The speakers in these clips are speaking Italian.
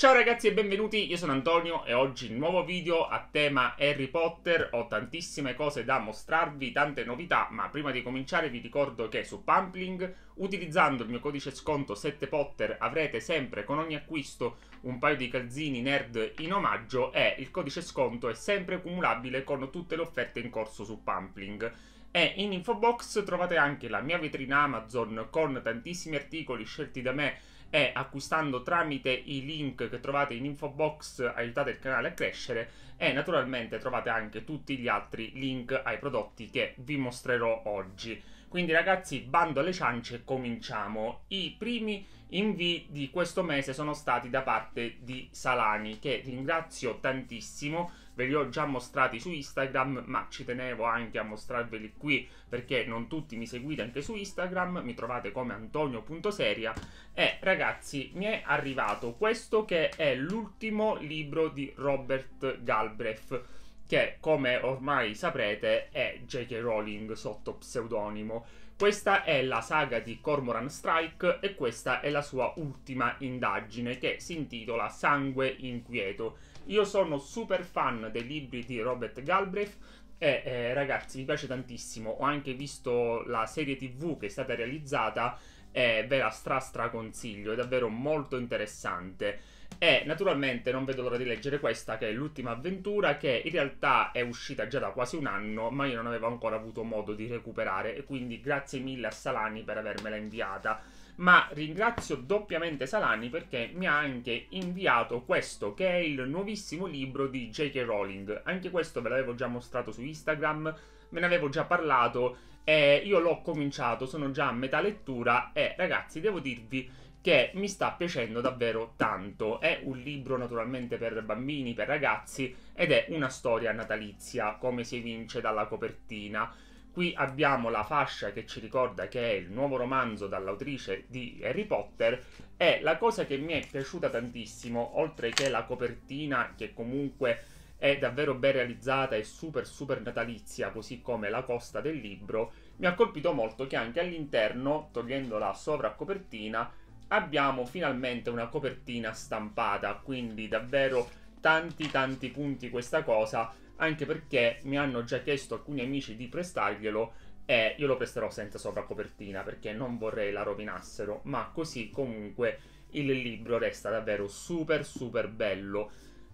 Ciao ragazzi e benvenuti, io sono Antonio e oggi nuovo video a tema Harry Potter, ho tantissime cose da mostrarvi, tante novità, ma prima di cominciare vi ricordo che su Pampling, utilizzando il mio codice sconto 7Potter, avrete sempre con ogni acquisto un paio di calzini nerd in omaggio e il codice sconto è sempre cumulabile con tutte le offerte in corso su Pampling. E in info box trovate anche la mia vetrina Amazon con tantissimi articoli scelti da me e acquistando tramite i link che trovate in info box aiutate il canale a crescere e naturalmente trovate anche tutti gli altri link ai prodotti che vi mostrerò oggi. Quindi ragazzi, bando alle ciance, cominciamo. I primi invii di questo mese sono stati da parte di Salani, che ringrazio tantissimo ve li ho già mostrati su Instagram, ma ci tenevo anche a mostrarveli qui perché non tutti mi seguite anche su Instagram, mi trovate come antonio.seria e ragazzi mi è arrivato questo che è l'ultimo libro di Robert Galbraith che come ormai saprete è J.K. Rowling sotto pseudonimo. Questa è la saga di Cormoran Strike e questa è la sua ultima indagine che si intitola Sangue Inquieto io sono super fan dei libri di Robert Galbraith. E eh, ragazzi, mi piace tantissimo. Ho anche visto la serie TV che è stata realizzata e ve la stra straconsiglio, è davvero molto interessante. E naturalmente non vedo l'ora di leggere questa, che è l'ultima avventura, che in realtà è uscita già da quasi un anno, ma io non avevo ancora avuto modo di recuperare. E quindi grazie mille a Salani per avermela inviata ma ringrazio doppiamente Salani perché mi ha anche inviato questo che è il nuovissimo libro di J.K. Rowling. Anche questo ve l'avevo già mostrato su Instagram, me ne avevo già parlato e io l'ho cominciato, sono già a metà lettura e ragazzi devo dirvi che mi sta piacendo davvero tanto. È un libro naturalmente per bambini, per ragazzi ed è una storia natalizia, come si evince dalla copertina Qui abbiamo la fascia che ci ricorda che è il nuovo romanzo dall'autrice di Harry Potter e la cosa che mi è piaciuta tantissimo, oltre che la copertina che comunque è davvero ben realizzata e super super natalizia, così come la costa del libro, mi ha colpito molto che anche all'interno, togliendo la sovracopertina, abbiamo finalmente una copertina stampata, quindi davvero tanti tanti punti questa cosa anche perché mi hanno già chiesto alcuni amici di prestarglielo e io lo presterò senza sovracopertina perché non vorrei la rovinassero, ma così comunque il libro resta davvero super super bello.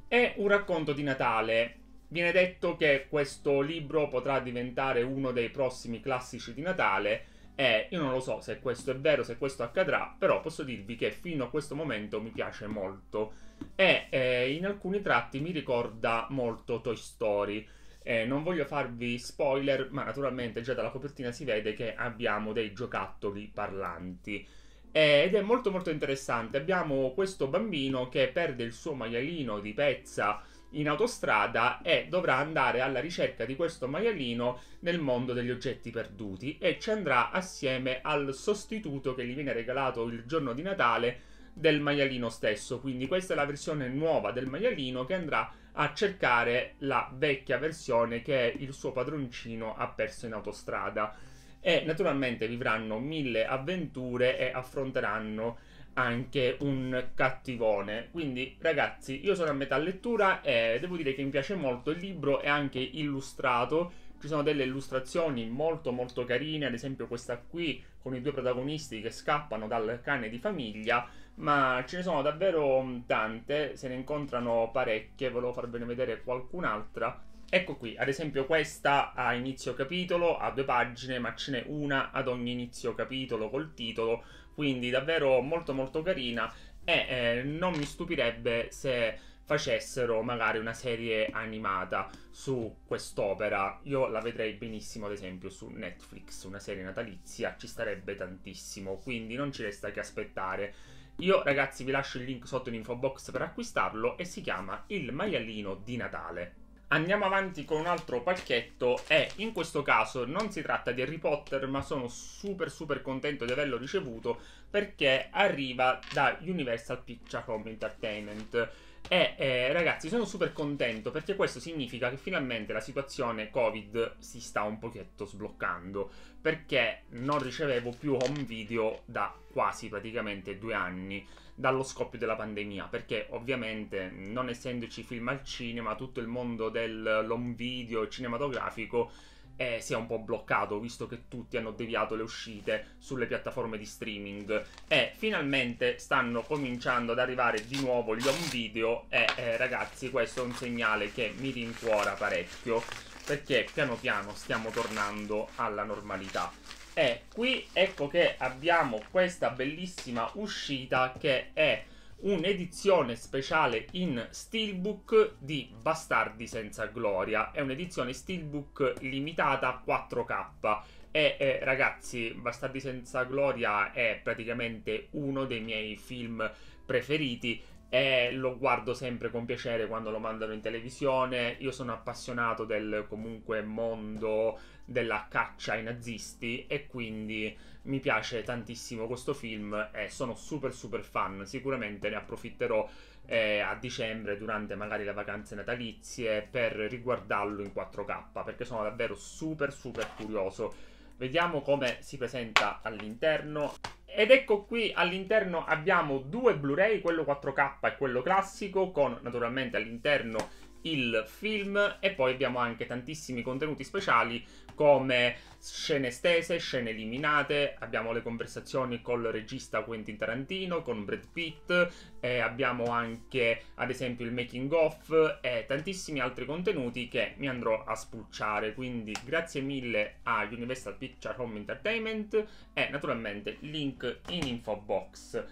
È un racconto di Natale. Viene detto che questo libro potrà diventare uno dei prossimi classici di Natale e eh, io non lo so se questo è vero, se questo accadrà, però posso dirvi che fino a questo momento mi piace molto. E eh, in alcuni tratti mi ricorda molto Toy Story. Eh, non voglio farvi spoiler, ma naturalmente già dalla copertina si vede che abbiamo dei giocattoli parlanti. Eh, ed è molto molto interessante. Abbiamo questo bambino che perde il suo maialino di pezza in autostrada e dovrà andare alla ricerca di questo maialino nel mondo degli oggetti perduti e ci andrà assieme al sostituto che gli viene regalato il giorno di Natale del maialino stesso. Quindi questa è la versione nuova del maialino che andrà a cercare la vecchia versione che il suo padroncino ha perso in autostrada. E naturalmente vivranno mille avventure e affronteranno anche un cattivone. Quindi, ragazzi, io sono a metà lettura e devo dire che mi piace molto. Il libro è anche illustrato. Ci sono delle illustrazioni molto molto carine, ad esempio questa qui con i due protagonisti che scappano dal cane di famiglia, ma ce ne sono davvero tante, se ne incontrano parecchie, volevo farvene vedere qualcun'altra. Ecco qui, ad esempio questa a inizio capitolo, ha due pagine, ma ce n'è una ad ogni inizio capitolo col titolo, quindi davvero molto molto carina e eh, non mi stupirebbe se facessero magari una serie animata su quest'opera. Io la vedrei benissimo, ad esempio, su Netflix, una serie natalizia, ci starebbe tantissimo, quindi non ci resta che aspettare. Io ragazzi vi lascio il link sotto in info box per acquistarlo e si chiama Il maialino di Natale. Andiamo avanti con un altro pacchetto e in questo caso non si tratta di Harry Potter ma sono super super contento di averlo ricevuto perché arriva da Universal Picture Home Entertainment. E eh, ragazzi sono super contento perché questo significa che finalmente la situazione Covid si sta un pochetto sbloccando perché non ricevevo più home video da quasi praticamente due anni dallo scoppio della pandemia, perché ovviamente non essendoci film al cinema, tutto il mondo dell'home video cinematografico eh, si è un po' bloccato, visto che tutti hanno deviato le uscite sulle piattaforme di streaming e finalmente stanno cominciando ad arrivare di nuovo gli home video e eh, ragazzi questo è un segnale che mi rincuora parecchio perché piano piano stiamo tornando alla normalità e qui ecco che abbiamo questa bellissima uscita che è un'edizione speciale in steelbook di Bastardi senza gloria. È un'edizione steelbook limitata 4K. E eh, ragazzi, Bastardi senza gloria è praticamente uno dei miei film preferiti e lo guardo sempre con piacere quando lo mandano in televisione. Io sono appassionato del comunque mondo della caccia ai nazisti e quindi mi piace tantissimo questo film e sono super super fan, sicuramente ne approfitterò eh, a dicembre durante magari le vacanze natalizie per riguardarlo in 4K perché sono davvero super super curioso. Vediamo come si presenta all'interno. Ed ecco qui all'interno abbiamo due Blu-ray, quello 4K e quello classico, con naturalmente all'interno il film e poi abbiamo anche tantissimi contenuti speciali come scene stese, scene eliminate, abbiamo le conversazioni col regista Quentin Tarantino, con Brad Pitt, eh, abbiamo anche ad esempio il making of e tantissimi altri contenuti che mi andrò a spulciare, quindi grazie mille a Universal Picture Home Entertainment e naturalmente link in info box.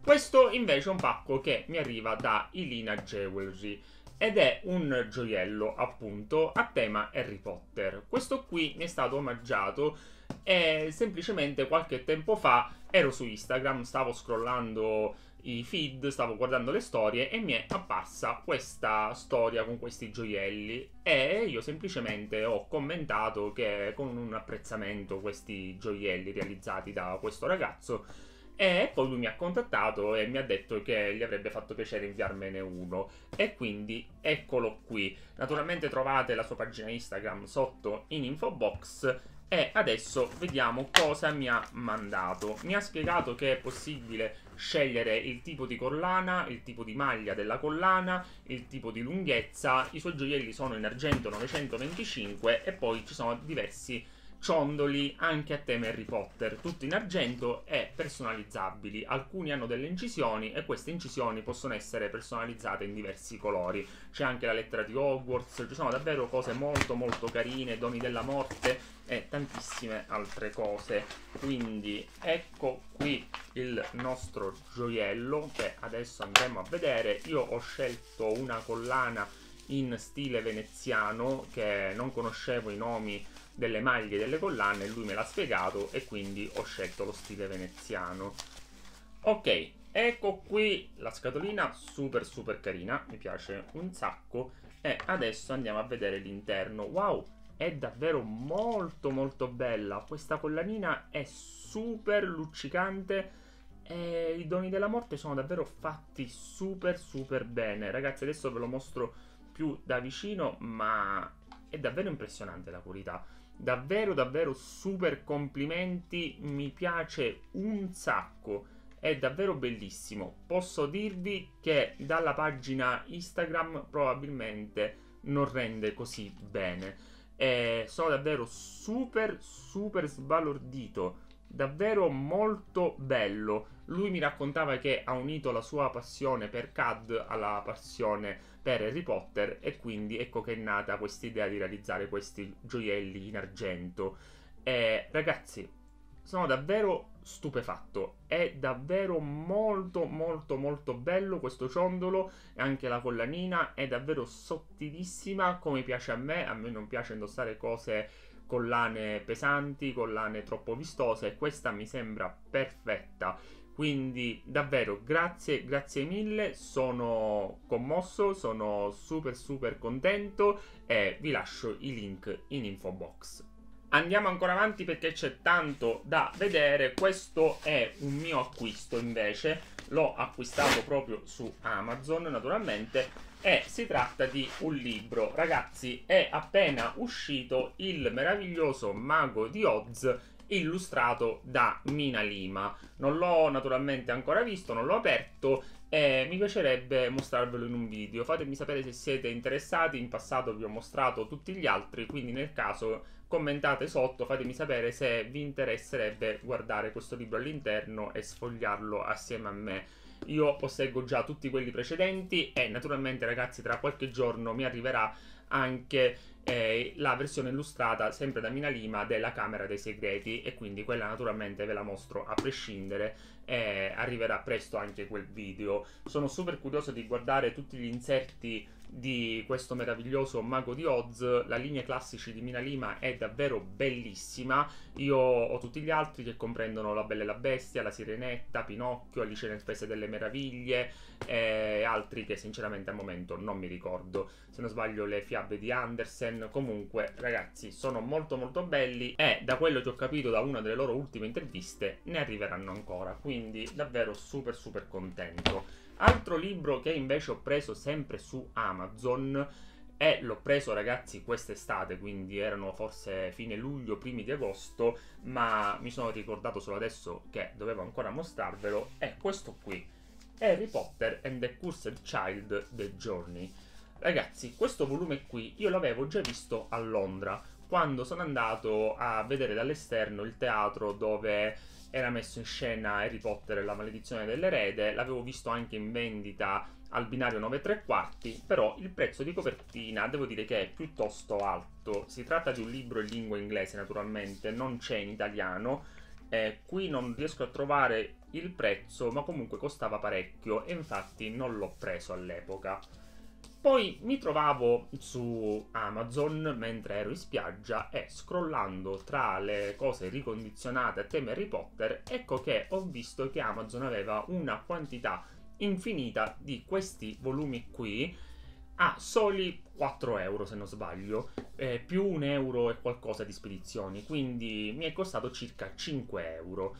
Questo invece è un pacco che mi arriva da Ilina Jewelry ed è un gioiello appunto a tema Harry Potter. Questo qui mi è stato omaggiato e semplicemente qualche tempo fa ero su Instagram, stavo scrollando i feed, stavo guardando le storie e mi è apparsa questa storia con questi gioielli e io semplicemente ho commentato che con un apprezzamento questi gioielli realizzati da questo ragazzo e poi lui mi ha contattato e mi ha detto che gli avrebbe fatto piacere inviarmene uno. E quindi eccolo qui. Naturalmente trovate la sua pagina Instagram sotto in info box. E adesso vediamo cosa mi ha mandato. Mi ha spiegato che è possibile scegliere il tipo di collana, il tipo di maglia della collana, il tipo di lunghezza. I suoi gioielli sono in argento 925 e poi ci sono diversi ciondoli anche a tema Harry Potter, tutti in argento e personalizzabili. Alcuni hanno delle incisioni e queste incisioni possono essere personalizzate in diversi colori. C'è anche la lettera di Hogwarts, ci sono davvero cose molto molto carine, doni della morte e tantissime altre cose. Quindi ecco qui il nostro gioiello che adesso andremo a vedere. Io ho scelto una collana in stile veneziano che non conoscevo i nomi delle maglie e delle collane, lui me l'ha spiegato e quindi ho scelto lo stile veneziano. Ok, ecco qui la scatolina, super super carina, mi piace un sacco e adesso andiamo a vedere l'interno. Wow, è davvero molto molto bella, questa collanina è super luccicante e i doni della morte sono davvero fatti super super bene. Ragazzi adesso ve lo mostro più da vicino, ma è davvero impressionante la qualità. Davvero, davvero super complimenti, mi piace un sacco, è davvero bellissimo. Posso dirvi che dalla pagina Instagram probabilmente non rende così bene. E sono davvero super, super sbalordito davvero molto bello. Lui mi raccontava che ha unito la sua passione per CAD alla passione per Harry Potter e quindi ecco che è nata questa idea di realizzare questi gioielli in argento. E ragazzi, sono davvero stupefatto. È davvero molto molto molto bello questo ciondolo e anche la collanina è davvero sottilissima come piace a me. A me non piace indossare cose collane pesanti, collane troppo vistose e questa mi sembra perfetta. Quindi davvero grazie, grazie mille, sono commosso, sono super super contento e vi lascio i link in info box. Andiamo ancora avanti perché c'è tanto da vedere, questo è un mio acquisto invece, l'ho acquistato proprio su Amazon naturalmente e si tratta di un libro. Ragazzi, è appena uscito Il meraviglioso mago di Oz illustrato da Mina Lima. Non l'ho naturalmente ancora visto, non l'ho aperto e mi piacerebbe mostrarvelo in un video. Fatemi sapere se siete interessati, in passato vi ho mostrato tutti gli altri, quindi nel caso Commentate sotto, fatemi sapere se vi interesserebbe guardare questo libro all'interno e sfogliarlo assieme a me. Io posseggo già tutti quelli precedenti e naturalmente ragazzi tra qualche giorno mi arriverà anche eh, la versione illustrata sempre da Mina Lima della Camera dei Segreti e quindi quella naturalmente ve la mostro a prescindere e arriverà presto anche quel video. Sono super curioso di guardare tutti gli inserti di questo meraviglioso Mago di Oz, la linea classici di Mina Lima è davvero bellissima. Io ho tutti gli altri che comprendono La Bella e la Bestia, La Sirenetta, Pinocchio, Alice nel Paese delle Meraviglie, eh, altri che sinceramente al momento non mi ricordo. Se non sbaglio le fiabe di Andersen, comunque ragazzi sono molto molto belli e da quello che ho capito da una delle loro ultime interviste ne arriveranno ancora, quindi davvero super super contento. Altro libro che invece ho preso sempre su Amazon e l'ho preso ragazzi quest'estate, quindi erano forse fine luglio, primi di agosto, ma mi sono ricordato solo adesso che dovevo ancora mostrarvelo, è questo qui. Harry Potter and the Cursed Child The Journey. Ragazzi, questo volume qui io l'avevo già visto a Londra quando sono andato a vedere dall'esterno il teatro dove era messo in scena Harry Potter e la maledizione dell'erede, l'avevo visto anche in vendita al binario 9 3 quarti, però il prezzo di copertina devo dire che è piuttosto alto. Si tratta di un libro in lingua inglese naturalmente, non c'è in italiano. Eh, qui non riesco a trovare il prezzo, ma comunque costava parecchio e infatti non l'ho preso all'epoca. Poi mi trovavo su Amazon mentre ero in spiaggia e scrollando tra le cose ricondizionate a tema Harry Potter, ecco che ho visto che Amazon aveva una quantità infinita di questi volumi qui a soli 4 euro se non sbaglio, eh, più un euro e qualcosa di spedizioni, quindi mi è costato circa 5 euro.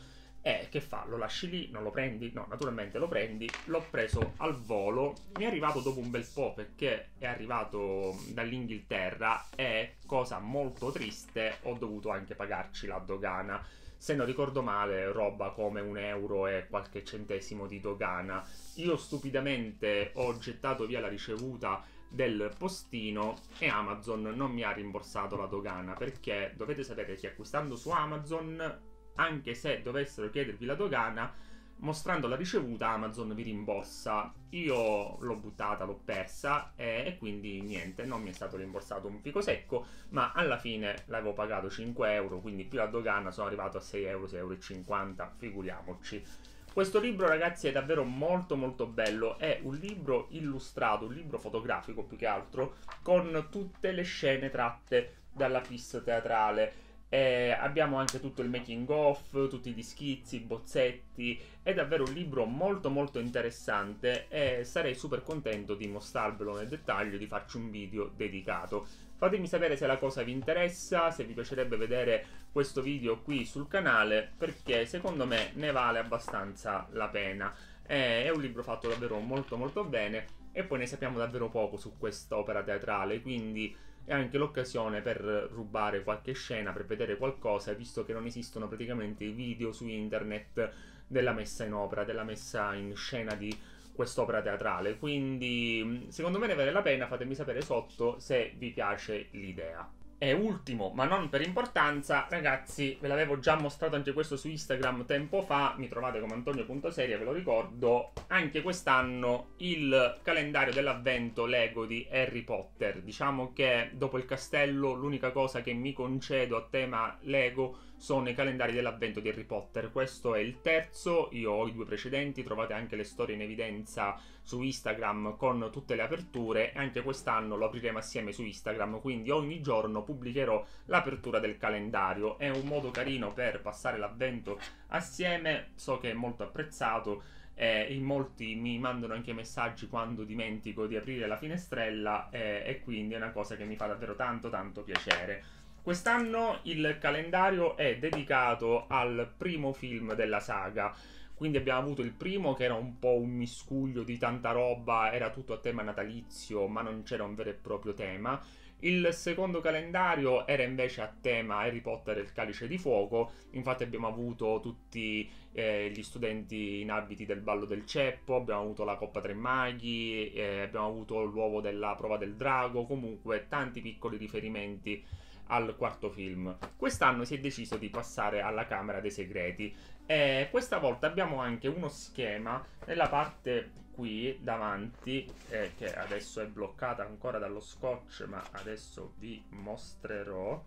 E che fa? Lo lasci lì? Non lo prendi? No, naturalmente lo prendi. L'ho preso al volo. Mi è arrivato dopo un bel po' perché è arrivato dall'Inghilterra e, cosa molto triste, ho dovuto anche pagarci la dogana. Se non ricordo male, roba come un euro e qualche centesimo di dogana. Io stupidamente ho gettato via la ricevuta del postino e Amazon non mi ha rimborsato la dogana perché dovete sapere che acquistando su Amazon anche se dovessero chiedervi la dogana, mostrando la ricevuta Amazon vi rimborsa. Io l'ho buttata, l'ho persa e, e, quindi niente, non mi è stato rimborsato un fico secco, ma alla fine l'avevo pagato 5 euro, quindi più la dogana sono arrivato a 6 euro, 6,50 euro, figuriamoci. Questo libro ragazzi è davvero molto molto bello, è un libro illustrato, un libro fotografico più che altro, con tutte le scene tratte dalla pista teatrale eh, abbiamo anche tutto il making of, tutti gli schizzi, i bozzetti, è davvero un libro molto molto interessante e sarei super contento di mostrarvelo nel dettaglio, di farci un video dedicato. Fatemi sapere se la cosa vi interessa, se vi piacerebbe vedere questo video qui sul canale, perché secondo me ne vale abbastanza la pena. Eh, è un libro fatto davvero molto molto bene e poi ne sappiamo davvero poco su quest'opera teatrale, quindi è anche l'occasione per rubare qualche scena, per vedere qualcosa, visto che non esistono praticamente video su internet della messa in opera, della messa in scena di quest'opera teatrale. Quindi, secondo me ne vale la pena, fatemi sapere sotto se vi piace l'idea. E ultimo, ma non per importanza, ragazzi, ve l'avevo già mostrato anche questo su Instagram tempo fa, mi trovate come Antonio.serie, ve lo ricordo, anche quest'anno il calendario dell'avvento Lego di Harry Potter. Diciamo che dopo il castello l'unica cosa che mi concedo a tema Lego sono i calendari dell'avvento di Harry Potter. Questo è il terzo, io ho i due precedenti, trovate anche le storie in evidenza su Instagram con tutte le aperture e anche quest'anno lo apriremo assieme su Instagram, quindi ogni giorno pubblicherò l'apertura del calendario. È un modo carino per passare l'avvento assieme, so che è molto apprezzato. Eh, in molti mi mandano anche messaggi quando dimentico di aprire la finestrella eh, e quindi è una cosa che mi fa davvero tanto tanto piacere. Quest'anno il calendario è dedicato al primo film della saga. Quindi abbiamo avuto il primo che era un po' un miscuglio di tanta roba, era tutto a tema natalizio, ma non c'era un vero e proprio tema. Il secondo calendario era invece a tema Harry Potter e il calice di fuoco, infatti abbiamo avuto tutti eh, gli studenti in abiti del ballo del ceppo, abbiamo avuto la Coppa Tre Maghi, eh, abbiamo avuto l'uovo della prova del drago, comunque tanti piccoli riferimenti al quarto film. Quest'anno si è deciso di passare alla Camera dei Segreti e questa volta abbiamo anche uno schema nella parte qui davanti eh, che adesso è bloccata ancora dallo scotch ma adesso vi mostrerò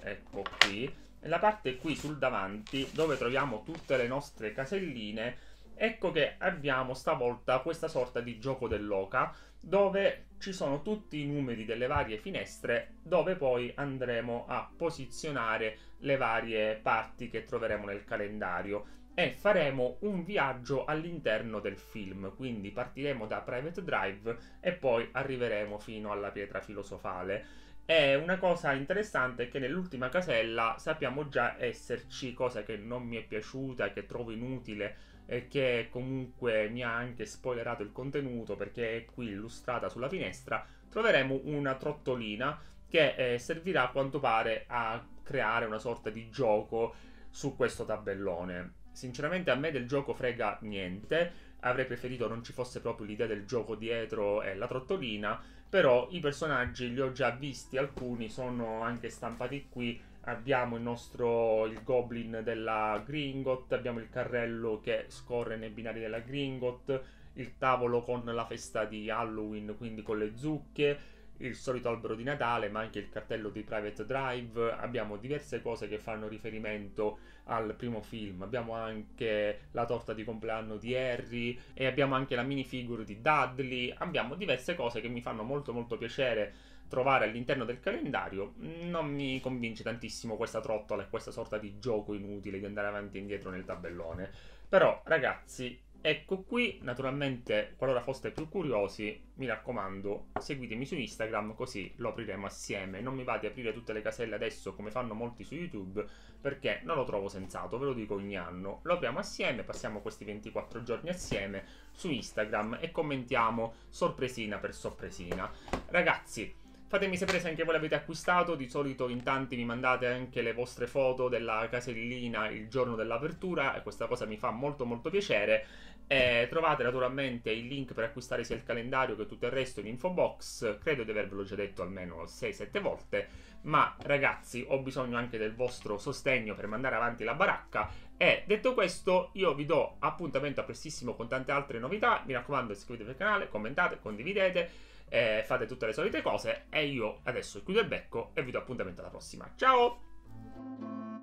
ecco qui nella parte qui sul davanti dove troviamo tutte le nostre caselline Ecco che abbiamo stavolta questa sorta di gioco dell'oca dove ci sono tutti i numeri delle varie finestre dove poi andremo a posizionare le varie parti che troveremo nel calendario e faremo un viaggio all'interno del film, quindi partiremo da Private Drive e poi arriveremo fino alla pietra filosofale. E una cosa interessante è che nell'ultima casella sappiamo già esserci cosa che non mi è piaciuta, che trovo inutile eh, che comunque mi ha anche spoilerato il contenuto perché è qui illustrata sulla finestra, troveremo una trottolina che eh, servirà a quanto pare a creare una sorta di gioco su questo tabellone. Sinceramente a me del gioco frega niente, avrei preferito non ci fosse proprio l'idea del gioco dietro e la trottolina, però i personaggi li ho già visti alcuni, sono anche stampati qui abbiamo il nostro il goblin della Gringot, abbiamo il carrello che scorre nei binari della Gringot, il tavolo con la festa di Halloween, quindi con le zucche, il solito albero di Natale, ma anche il cartello di Private Drive, abbiamo diverse cose che fanno riferimento al primo film, abbiamo anche la torta di compleanno di Harry e abbiamo anche la minifigure di Dudley, abbiamo diverse cose che mi fanno molto molto piacere trovare all'interno del calendario, non mi convince tantissimo questa trottola e questa sorta di gioco inutile di andare avanti e indietro nel tabellone. Però, ragazzi, ecco qui, naturalmente, qualora foste più curiosi, mi raccomando, seguitemi su Instagram così lo apriremo assieme. Non mi vate ad aprire tutte le caselle adesso come fanno molti su YouTube, perché non lo trovo sensato, ve lo dico ogni anno. Lo apriamo assieme, passiamo questi 24 giorni assieme su Instagram e commentiamo sorpresina per sorpresina. Ragazzi, Fatemi sapere se anche voi l'avete acquistato, di solito in tanti mi mandate anche le vostre foto della casellina il giorno dell'apertura e questa cosa mi fa molto molto piacere. E eh, trovate naturalmente il link per acquistare sia il calendario che tutto il resto in info box, credo di avervelo già detto almeno 6-7 volte, ma ragazzi ho bisogno anche del vostro sostegno per mandare avanti la baracca e detto questo io vi do appuntamento a prestissimo con tante altre novità, mi raccomando iscrivetevi al canale, commentate, condividete eh, fate tutte le solite cose e io adesso chiudo il becco e vi do appuntamento alla prossima. Ciao!